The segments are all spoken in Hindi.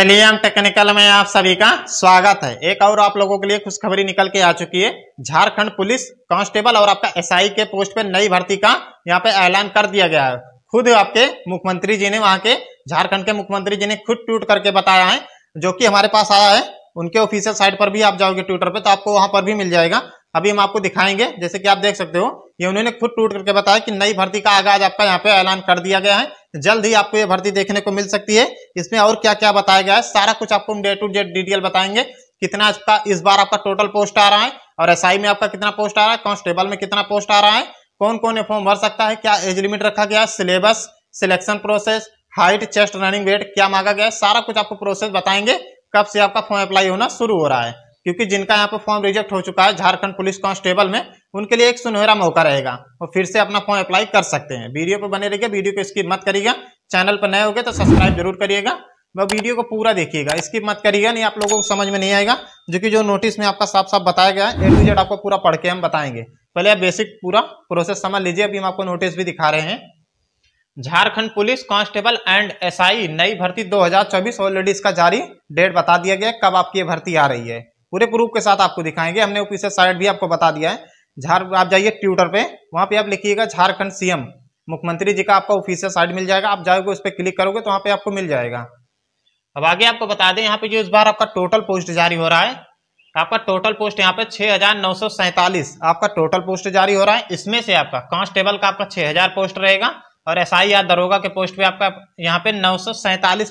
हेलियम टेक्निकल में आप सभी का स्वागत है एक और आप लोगों के लिए खुशखबरी निकल के आ चुकी है झारखंड पुलिस कांस्टेबल और आपका एसआई के पोस्ट पर नई भर्ती का यहाँ पे ऐलान कर दिया गया है खुद आपके मुख्यमंत्री जी ने वहाँ के झारखंड के मुख्यमंत्री जी ने खुद ट्वीट करके बताया है जो की हमारे पास आया है उनके ऑफिसियल साइट पर भी आप जाओगे ट्विटर पर तो आपको वहां पर भी मिल जाएगा अभी हम आपको दिखाएंगे जैसे कि आप देख सकते हो ये उन्होंने खुद ट्वीट करके बताया कि नई भर्ती का आगाज आपका यहाँ पे ऐलान कर दिया गया है जल्द ही आपको ये भर्ती देखने को मिल सकती है इसमें और क्या क्या बताया गया है सारा कुछ आपको डे टू डे डिटेल बताएंगे कितना आपका इस बार आपका टोटल पोस्ट आ रहा है और एस में आपका कितना पोस्ट आ रहा है कॉन्स्टेबल में कितना पोस्ट आ रहा है कौन कौन ये फॉर्म भर सकता है क्या एज लिमिट रखा गया है syllabus selection process height chest running weight क्या मांगा गया है सारा कुछ आपको प्रोसेस बताएंगे कब से आपका फॉर्म अप्लाई होना शुरू हो रहा है क्योंकि जिनका यहाँ पे फॉर्म रिजेक्ट हो चुका है झारखंड पुलिस कांस्टेबल में उनके लिए एक सुनहरा मौका रहेगा वो फिर से अपना फॉर्म अप्लाई कर सकते हैं वीडियो पर बने रहिए वीडियो को स्किप मत करिएगा चैनल पर नए हो गए तो सब्सक्राइब जरूर करिएगा वह वीडियो को पूरा देखिएगा स्किप मत करिएगा नहीं आप लोगों को समझ में नहीं आएगा जो कि जो नोटिस में आपका साफ साफ बताया गया है ए टू जेड आपको पूरा पढ़ के हम बताएंगे पहले आप बेसिक पूरा प्रोसेस समझ लीजिए अभी हम आपको नोटिस भी दिखा रहे हैं Jharkhand police constable and SI नई भर्ती 2024 ऑलरेडी इसका जारी डेट बता दिया गया कब आपकी भर्ती आ रही है पूरे प्रूफ के साथ आपको दिखाएंगे हमने ऑफिस साइट भी आपको बता दिया है झार आप जाइए ट्विटर पे वहाँ पे आप लिखिएगा झारखंड सीएम मुख्यमंत्री जी का आपका ऑफिस साइट मिल जाएगा आप जाओगे उस पर क्लिक करोगे तो वहाँ पे आपको मिल जाएगा अब आगे आपको बता दें यहाँ पे जो इस बार आपका टोटल पोस्ट जारी हो रहा है आपका टोटल पोस्ट यहाँ पे छह आपका टोटल पोस्ट जारी हो रहा है इसमें से आपका कांस्टेबल का आपका छह पोस्ट रहेगा और एस आई या दरोगा के पोस्ट पे आपका यहाँ पे नौ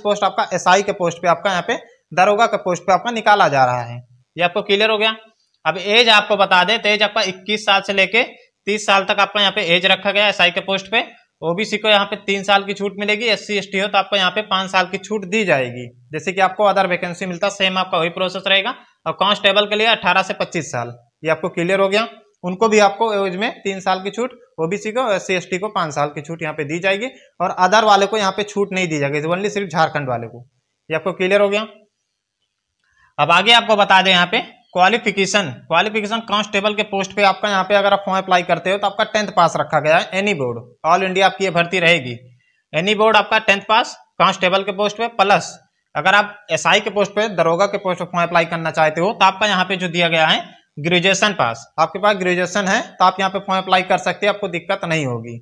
पोस्ट आपका एस के पोस्ट पे आपका यहाँ पे दरोगा के पोस्ट पे आपका निकाला जा रहा है ये आपको क्लियर हो गया अब एज आपको बता दे तो एज आपका इक्कीस साल से लेके तीस साल तक आपका यहाँ पे एज रखा गया एसआई के पोस्ट पे ओबीसी को यहाँ पे तीन साल की छूट मिलेगी एस सी हो तो आपको यहाँ पे पांच साल की छूट दी जाएगी जैसे कि आपको अदर वैकेंसी मिलता सेम आपका वही प्रोसेस रहेगा और कांस्टेबल के लिए अठारह से पच्चीस साल ये आपको क्लियर हो गया उनको भी आपको एज में तीन साल की छूट ओबीसी को एस सी को पांच साल की छूट यहाँ पे दी जाएगी और अदर वाले को यहाँ पे छूट नहीं दी जाएगी ओनली सिर्फ झारखंड वाले को ये आपको क्लियर हो गया अब आगे आपको बता दें यहाँ पे क्वालिफिकेशन क्वालिफिकेशन कांस्टेबल के पोस्ट पे आपका यहाँ पे अगर आप फॉर्म अप्लाई करते हो तो आपका टेंथ पास रखा गया है एनी बोर्ड ऑल इंडिया आपकी ये भर्ती रहेगी एनी बोर्ड आपका टेंथ पास कांस्टेबल के पोस्ट पे प्लस अगर आप एसआई के पोस्ट पे दरोगा के पोस्ट पे फॉर्म अप्लाई करना चाहते हो तो आपका यहाँ पे जो दिया गया है ग्रेजुएशन पास आपके पास ग्रेजुएशन है तो आप यहाँ पे फॉर्म अप्लाई कर सकते हैं आपको दिक्कत नहीं होगी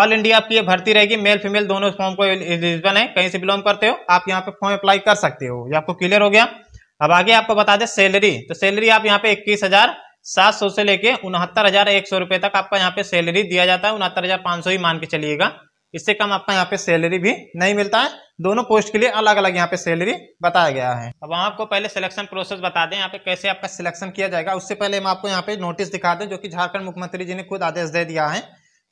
ऑल इंडिया आपकी ये भर्ती रहेगी मेल फीमेल दोनों फॉर्म को एलिजिबल है कहीं से बिलोंग करते हो आप यहाँ पे फॉर्म अप्लाई कर सकते हो ये आपको क्लियर हो गया अब आगे आपको बता दें सैलरी तो सैलरी आप यहाँ पे इक्कीस हजार सात सौ से लेके उनहत्तर हजार एक सौ रुपए तक आपका यहाँ पे सैलरी दिया जाता है उनहत्तर हजार पाँच सौ ही मान के चलिएगा इससे कम आपका यहाँ पे सैलरी भी नहीं मिलता है दोनों पोस्ट के लिए अलग अलग यहाँ पे सैलरी बताया गया है अब आपको पहले सिलेक्शन प्रोसेस बता दें यहाँ पे कैसे आपका सिलेक्शन किया जाएगा उससे पहले हम आपको यहाँ पे नोटिस दिखा दें जो कि झारखंड मुख्यमंत्री जी ने खुद आदेश दे दिया है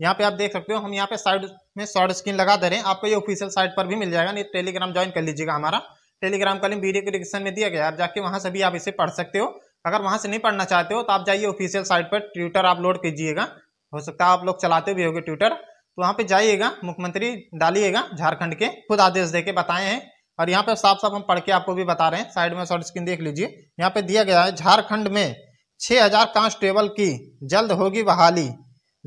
यहाँ पे आप देख सकते हो हम यहाँ पे साइड में शॉर्ट स्क्रीन लगा दे रहे हैं आपको ये ऑफिशियल साइट पर भी मिल जाएगा नहीं टेलीग्राम तो ज्वाइन कर लीजिएगा हमारा टेलीग्राम का लिंक वीडियो के डिस्क्रिप्शन में दिया गया आप जाके वहाँ से भी आप इसे पढ़ सकते हो अगर वहाँ से नहीं पढ़ना चाहते हो तो आप जाइए ऑफिशियल साइट पर ट्विटर आप लोड कीजिएगा हो सकता है आप लोग चलाते भी होगे ट्विटर तो वहाँ पे जाइएगा मुख्यमंत्री डालिएगा झारखंड के खुद आदेश दे के बताए हैं और यहाँ पे साफ साफ हम पढ़ के आपको भी बता रहे हैं साइड में शॉर्ट स्क्रीन देख लीजिए यहाँ पे दिया गया है झारखंड में 6000 कांस्टेबल की जल्द होगी बहाली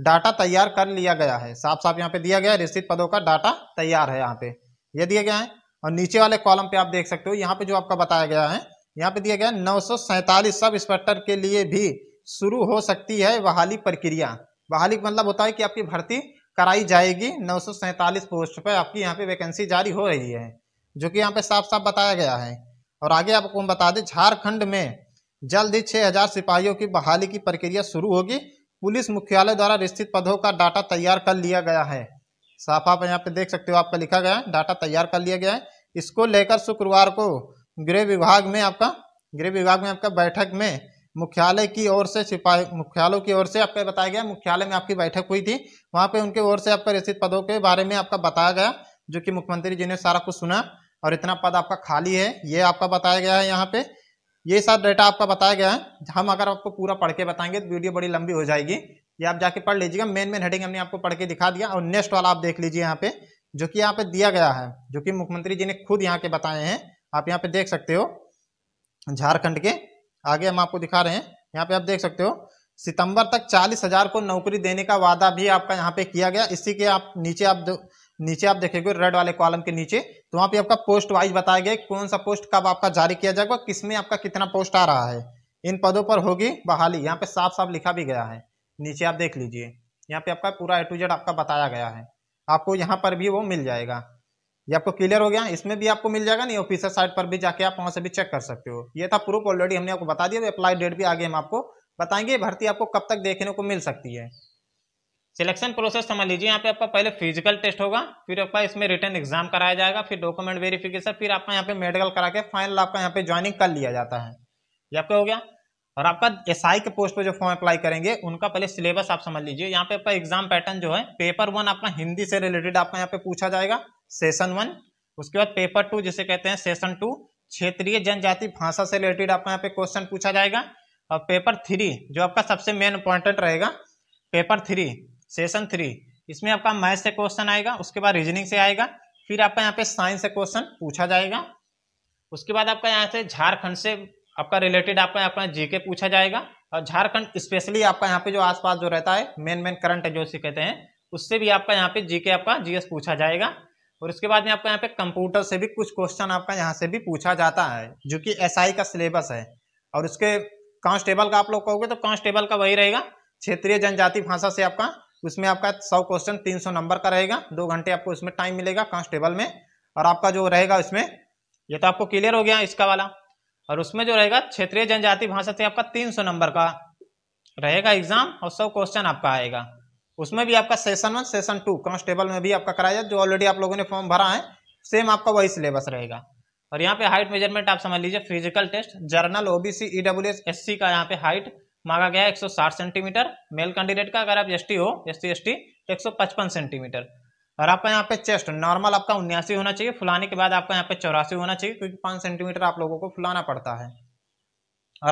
डाटा तैयार कर लिया गया है साफ साफ यहाँ पे दिया गया है रिश्तित पदों का डाटा तैयार है यहाँ पे यह दिया गया है और नीचे वाले कॉलम पे आप देख सकते हो यहाँ पे जो आपका बताया गया है यहाँ पे दिया गया नौ सब इंस्पेक्टर के लिए भी शुरू हो सकती है बहाली प्रक्रिया बहाली मतलब होता है कि आपकी भर्ती कराई जाएगी नौ पोस्ट पर आपकी यहाँ पे वैकेंसी जारी हो रही है जो कि यहाँ पे साफ साफ बताया गया है और आगे आपको हम बता दें झारखंड में जल्द ही हजार सिपाहियों की बहाली की प्रक्रिया शुरू होगी पुलिस मुख्यालय द्वारा स्थित पदों का डाटा तैयार कर लिया गया है साफ आप यहाँ पे देख सकते हो आपका लिखा गया है डाटा तैयार कर लिया गया है इसको लेकर शुक्रवार को गृह विभाग में आपका गृह विभाग में आपका बैठक में मुख्यालय की ओर से सिपाही मुख्यालयों की ओर से आपका बताया गया मुख्यालय में आपकी बैठक हुई थी वहाँ पे उनके ओर से आपका रिश्त पदों के बारे में आपका बताया गया जो कि मुख्यमंत्री जी ने सारा कुछ सुना और इतना पद आपका खाली है ये आपका बताया गया है यहाँ पे ये सारा डाटा आपका बताया गया है हम अगर आपको पूरा पढ़ के बताएंगे तो वीडियो बड़ी लंबी हो जाएगी ये आप जाके पढ़ लीजिएगा मेन मेन हेडिंग हमने आपको पढ़ के दिखा दिया और नेक्स्ट वाला आप देख लीजिए यहाँ पे जो कि यहाँ पे दिया गया है जो कि मुख्यमंत्री जी ने खुद यहाँ के बताए हैं आप यहाँ पे देख सकते हो झारखंड के आगे हम आपको दिखा रहे हैं यहाँ पे आप देख सकते हो सितंबर तक चालीस हजार को नौकरी देने का वादा भी आपका यहाँ पे किया गया इसी के आप नीचे आप नीचे आप देखेंगे रेड वाले कॉलम के नीचे तो वहाँ पे आपका पोस्ट वाइज बताया गया कौन सा पोस्ट कब आपका जारी किया जाएगा किसमें आपका कितना पोस्ट आ रहा है इन पदों पर होगी बहाली यहाँ पे साफ साफ लिखा भी गया है नीचे आप देख लीजिए यहाँ पे आपका पूरा ए टू जेड आपका बताया गया है आपको यहाँ पर भी वो मिल जाएगा ये आपको क्लियर हो गया इसमें भी आपको मिल जाएगा नहीं ऑफिसर साइट पर भी जाके आप वहाँ से भी चेक कर सकते हो ये था प्रूफ ऑलरेडी हमने आपको बता दिया अप्लाई तो डेट भी आगे हम आपको बताएंगे भर्ती आपको कब तक देखने को मिल सकती है सिलेक्शन प्रोसेस समझ लीजिए यहाँ पे आपका पहले फिजिकल टेस्ट होगा फिर आपका इसमें रिटर्न एग्जाम कराया जाएगा फिर डॉक्यूमेंट वेरिफिकेशन फिर आपका यहाँ पे मेडिकल करा के फाइनल आपका यहाँ पे ज्वाइनिंग कर लिया जाता है ये आपका हो गया और आपका एस SI के पोस्ट पे जो फॉर्म अप्लाई करेंगे उनका पहले सिलेबस आप समझ लीजिए यहाँ पे आपका एग्जाम पैटर्न जो है पेपर वन आपका हिंदी से रिलेटेड आपका यहाँ पे पूछा जाएगा सेशन वन उसके बाद पेपर टू जिसे कहते हैं सेशन टू क्षेत्रीय जनजाति भाषा से रिलेटेड आपका यहाँ पे क्वेश्चन पूछा जाएगा और पेपर थ्री जो आपका सबसे मेन इंपॉर्टेंट रहेगा पेपर थ्री सेशन थ्री इसमें आपका मैथ से क्वेश्चन आएगा उसके बाद रीजनिंग से आएगा फिर आपका यहाँ पे साइंस से क्वेश्चन पूछा जाएगा उसके बाद आपका यहाँ से झारखंड से आपका रिलेटेड आपका यहाँ पर जीके पूछा जाएगा और झारखंड स्पेशली आपका यहाँ पे जो आसपास जो रहता है मेन मेन करंट जो उसे कहते हैं उससे भी आपका यहाँ पे जीके आपका जीएस पूछा जाएगा और उसके बाद में आपका यहाँ पे कंप्यूटर से भी कुछ क्वेश्चन आपका यहाँ से भी पूछा जाता है जो कि एसआई का सिलेबस है और उसके कांस्टेबल का आप लोग कहोगे तो कांस्टेबल का वही रहेगा क्षेत्रीय जनजाति भाषा से आपका उसमें आपका सौ क्वेश्चन तीन सौ नंबर का रहेगा दो घंटे आपको उसमें टाइम मिलेगा कांस्टेबल में और आपका जो रहेगा उसमें ये तो आपको क्लियर हो गया इसका वाला और उसमें जो रहेगा क्षेत्रीय जनजाति भाषा से आपका 300 नंबर का रहेगा एग्जाम और सब क्वेश्चन आपका आएगा उसमें भी आपका session one session two constable में भी आपका कराया जाए जो ऑलरेडी आप लोगों ने फॉर्म भरा है सेम आपका वही सिलेबस रहेगा और यहाँ पे हाइट मेजरमेंट आप समझ लीजिए physical test general OBC EW S का यहाँ पे हाइट मांगा गया है 160 सेंटीमीटर मेल कैंडिडेट का अगर आप एस हो एस सी तो 155 सेंटीमीटर और आपका यहाँ पे चेस्ट नॉर्मल आपका उन्यासी होना चाहिए फुलाने के बाद आपका यहाँ पे चौरासी होना चाहिए क्योंकि पाँच सेंटीमीटर आप लोगों को फुलाना पड़ता है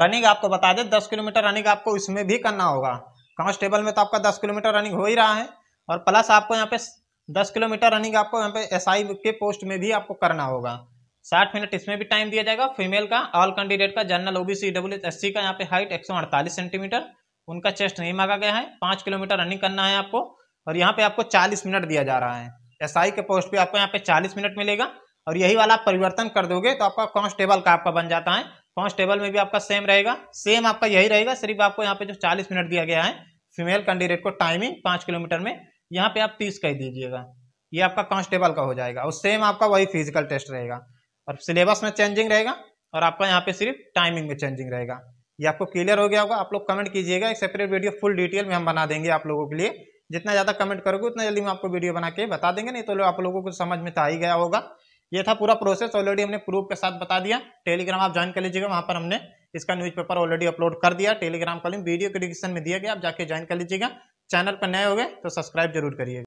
रनिंग आपको बता दें दस किलोमीटर रनिंग आपको इसमें भी करना होगा कांस्टेबल में तो आपका दस किलोमीटर रनिंग हो ही रहा है और प्लस आपको यहाँ पे दस किलोमीटर रनिंग आपको यहाँ पे एस के पोस्ट में भी आपको करना होगा साठ मिनट इसमें भी टाइम दिया जाएगा फीमेल का ऑल कैंडिडेट का जनरल ओबीसी डब्ल्यू एस का यहाँ पे हाइट एक सेंटीमीटर उनका चेस्ट नहीं मांगा गया है पाँच किलोमीटर रनिंग करना है आपको और यहाँ पे आपको 40 मिनट दिया जा रहा है एसआई के पोस्ट पे आपको यहाँ पे 40 मिनट मिलेगा और यही वाला आप परिवर्तन कर दोगे तो आपका कांस्टेबल का आपका बन जाता है कांस्टेबल में भी आपका सेम रहेगा सेम आपका यही रहेगा सिर्फ आपको यहाँ पे जो चालीस मिनट दिया गया है फीमेल कैंडिडेट को टाइमिंग पाँच किलोमीटर में यहाँ पे आप तीस कह दीजिएगा ये आपका कॉन्स्टेबल का हो जाएगा और सेम आपका वही फिजिकल टेस्ट रहेगा और सिलेबस में चेंजिंग रहेगा और आपका यहाँ पे सिर्फ टाइमिंग में चेंजिंग रहेगा ये आपको क्लियर हो गया होगा आप लोग कमेंट कीजिएगा एक सेपरेट वीडियो फुल डिटेल में हम बना देंगे आप लोगों के लिए जितना ज़्यादा कमेंट करोगे उतना जल्दी हम आपको वीडियो बना के बता देंगे नहीं तो लो आप लोगों को समझ में तो आ ही गया होगा ये था पूरा प्रोसेस ऑलरेडी हमने प्रूफ के साथ बता दिया टेलीग्राम आप ज्वाइन कर लीजिएगा वहाँ पर हमने इसका न्यूज़पेपर ऑलरेडी अपलोड कर दिया टेलीग्राम का लिंक वीडियो के डिस्क्रिप्शन में दिया गया आप जाके ज्वाइन कर लीजिएगा चैनल पर नए हो गए तो सब्सक्राइब जरूर करिएगा